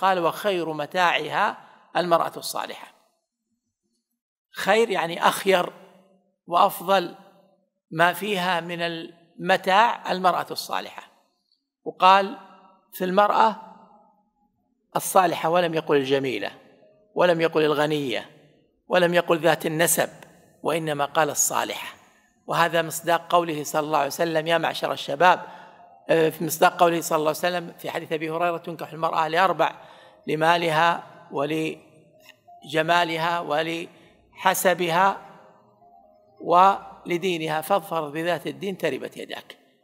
قال وخير متاعها المرأة الصالحة خير يعني أخير وأفضل ما فيها من المتاع المرأة الصالحة وقال في المرأة الصالحة ولم يقل الجميلة ولم يقل الغنية ولم يقل ذات النسب وإنما قال الصالحة وهذا مصداق قوله صلى الله عليه وسلم يا معشر الشباب آه، في مصداق قوله صلى الله عليه وسلم في حديث ابي هريره تنكح المراه لاربع لمالها ولجمالها ولحسبها ولدينها فاظفر بذات الدين تربت يداك